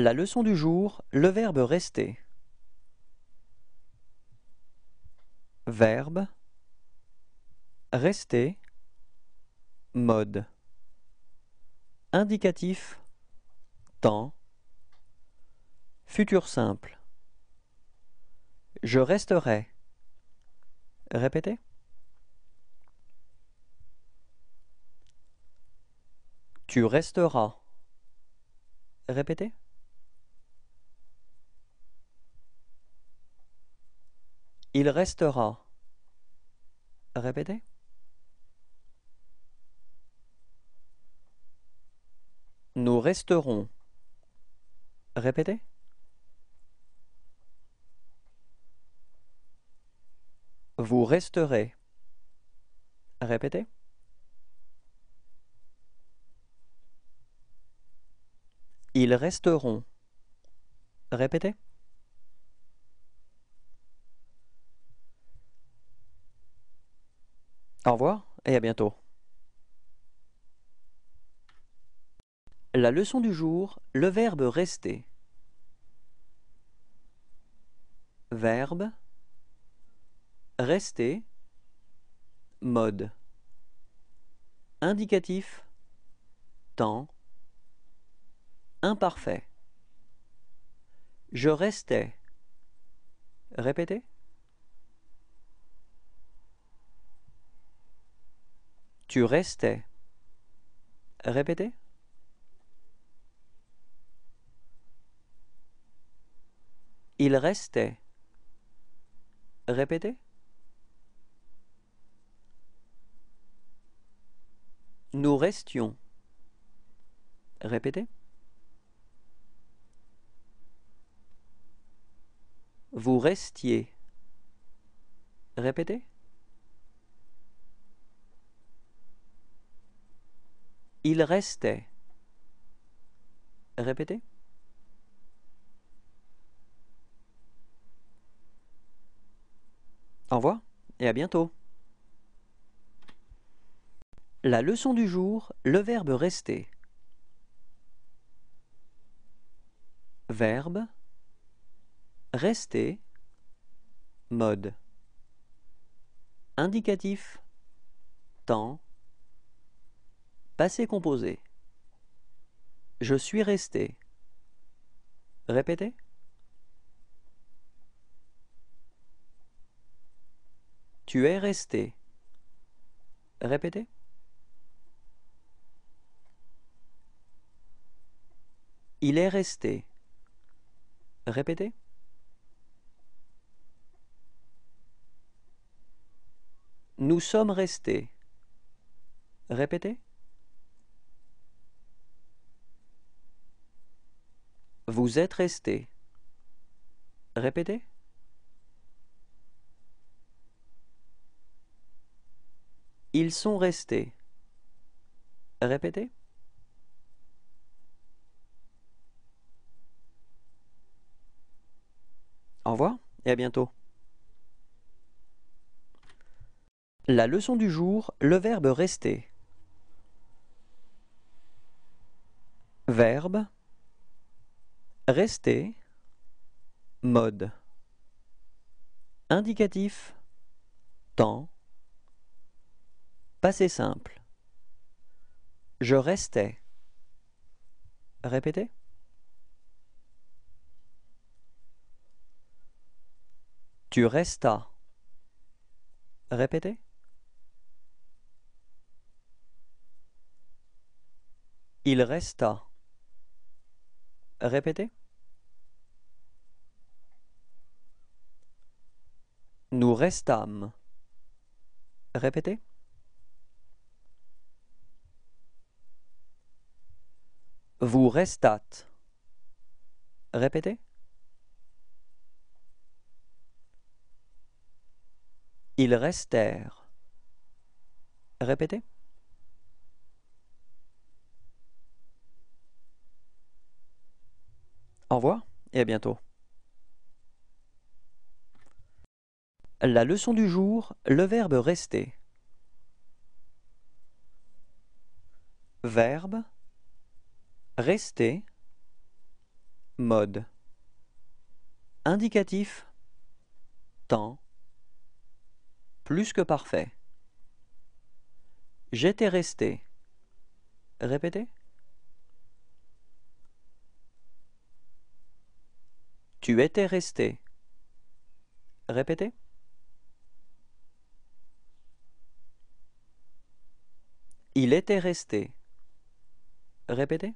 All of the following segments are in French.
La leçon du jour, le verbe rester. Verbe Rester Mode Indicatif Temps Futur simple Je resterai Répétez Tu resteras Répétez Il restera. Répétez. Nous resterons. Répétez. Vous resterez. Répétez. Ils resteront. Répétez. Au revoir et à bientôt. La leçon du jour, le verbe rester. Verbe rester mode indicatif temps imparfait. Je restais. Répétez. Tu restais. Répétez. Il restait. Répétez. Nous restions. Répétez. Vous restiez. Répétez. Il restait. Répétez. Envoie et à bientôt. La leçon du jour, le verbe rester. Verbe rester mode indicatif temps Passé composé. Je suis resté. Répétez. Tu es resté. Répétez. Il est resté. Répétez. Nous sommes restés. Répétez. Vous êtes resté. Répétez. Ils sont restés. Répétez. Au revoir et à bientôt. La leçon du jour, le verbe rester. Verbe Rester. Mode. Indicatif. Temps. Passé simple. Je restais. Répétez. Tu restas. Répétez. Il resta. Répétez. Nous restâmes. Répétez. Vous restâtes. Répétez. Ils restèrent. Répétez. Au revoir et à bientôt. La leçon du jour, le verbe rester. Verbe rester mode indicatif temps plus que parfait. J'étais resté. Répétez. Tu étais resté. Répétez. Il était resté. Répétez.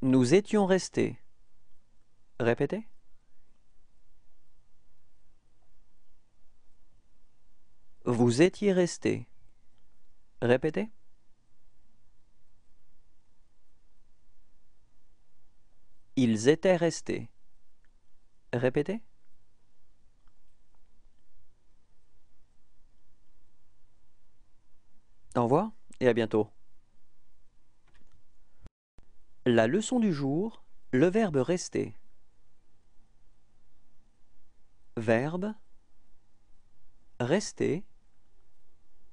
Nous étions restés. Répétez. Vous étiez resté. Répétez. Ils étaient restés. Répétez. Au et à bientôt. La leçon du jour, le verbe rester. Verbe rester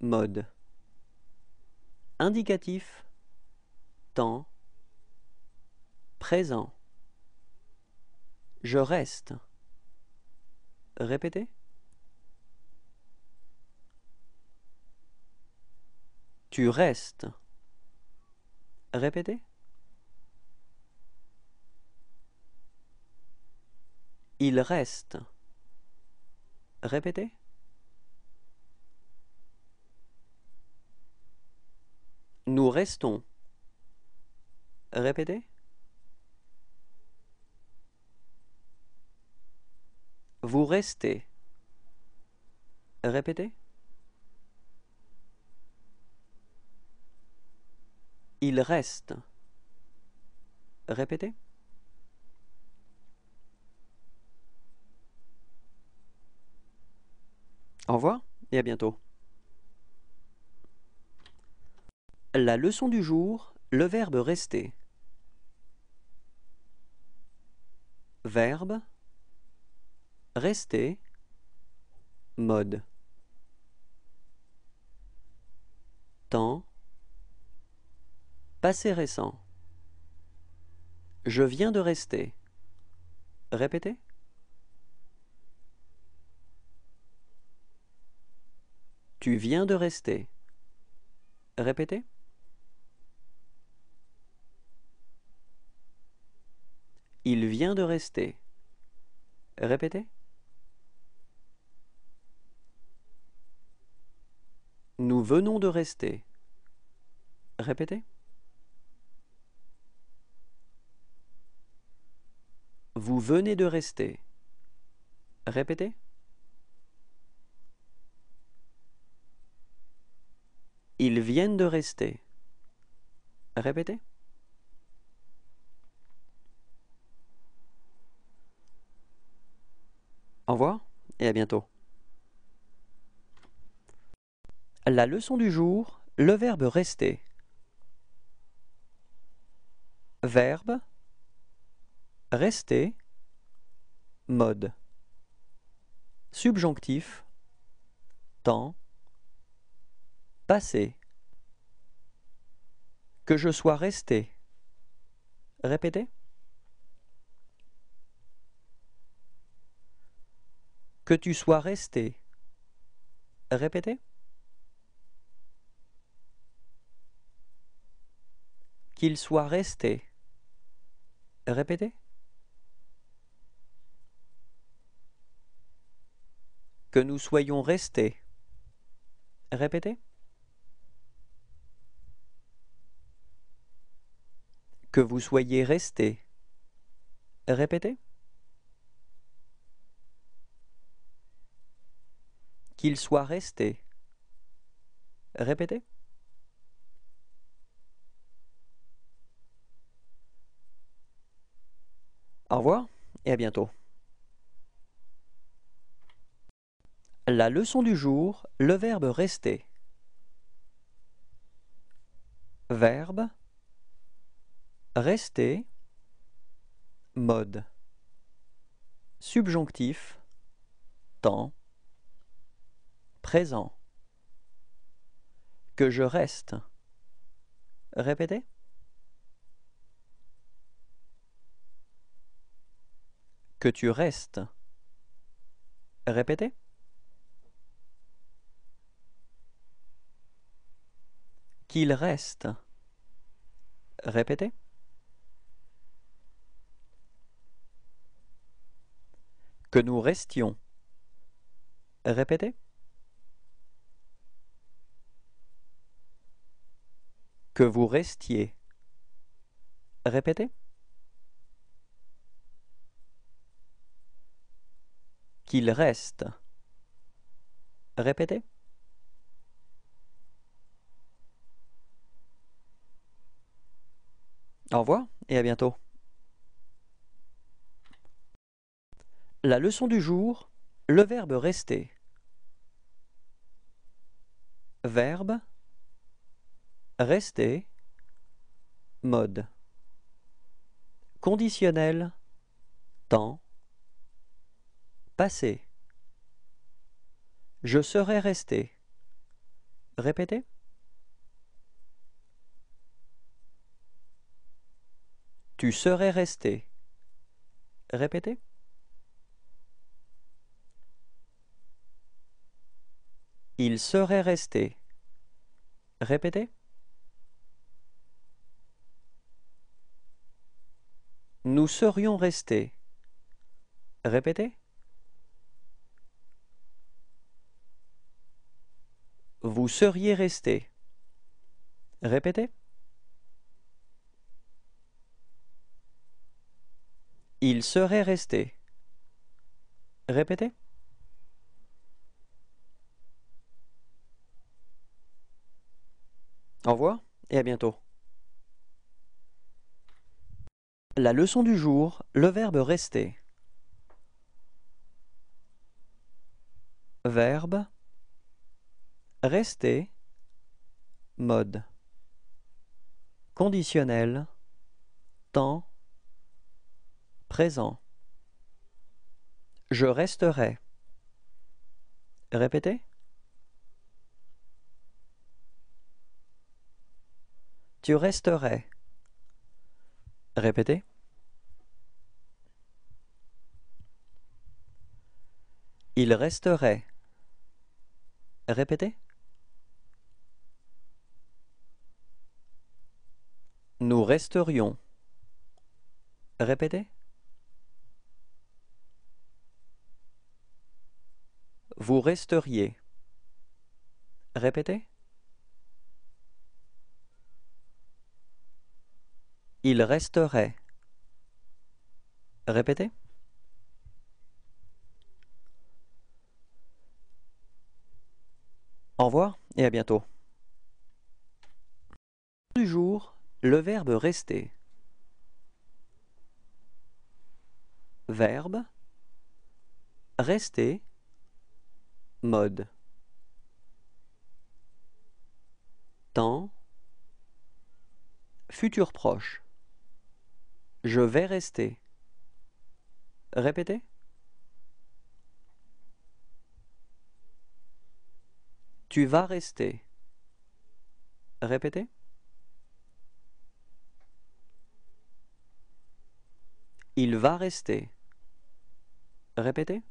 mode indicatif temps présent je reste. Répétez. Tu restes. Répétez. Il reste. Répétez. Nous restons. Répétez. Vous restez. Répétez. Il reste. Répétez. Au revoir et à bientôt. La leçon du jour, le verbe rester. Verbe Rester mode temps passé récent Je viens de rester. Répétez. Tu viens de rester. Répétez. Il vient de rester. Répétez. venons de rester. Répétez. Vous venez de rester. Répétez. Ils viennent de rester. Répétez. Au revoir et à bientôt. La leçon du jour, le verbe rester. Verbe rester mode subjonctif temps passé que je sois resté répétez que tu sois resté répétez qu'il soit resté. Répétez. Que nous soyons restés. Répétez. Que vous soyez restés. Répétez. Qu'il soit resté. Répétez. Au revoir et à bientôt. La leçon du jour, le verbe rester. Verbe Rester Mode Subjonctif Temps Présent Que je reste Répétez que tu restes. Répétez. Qu'il reste. Répétez. Que nous restions. Répétez. Que vous restiez. Répétez. qu'il reste. Répétez. Au revoir et à bientôt. La leçon du jour, le verbe rester. Verbe rester mode conditionnel temps Passé. Je serais resté. Répétez. Tu serais resté. Répétez. Il serait resté. Répétez. Nous serions restés. Répétez. vous seriez resté. Répétez. Il serait resté. Répétez. Au et à bientôt. La leçon du jour, le verbe rester. Verbe Rester mode conditionnel temps présent Je resterai Répétez Tu resterais Répétez Il resterait Répétez resterions. Répétez. Vous resteriez. Répétez. Il resterait. Répétez. Au revoir et à bientôt. Du jour, le verbe rester. Verbe. Rester. Mode. Temps. Futur proche. Je vais rester. Répétez. Tu vas rester. Répétez. Il va rester. Répétez.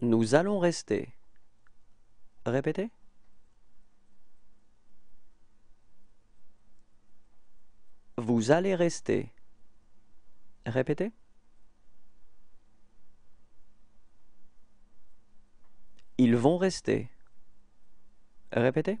Nous allons rester. Répétez. Vous allez rester. Répétez. Ils vont rester. Répétez.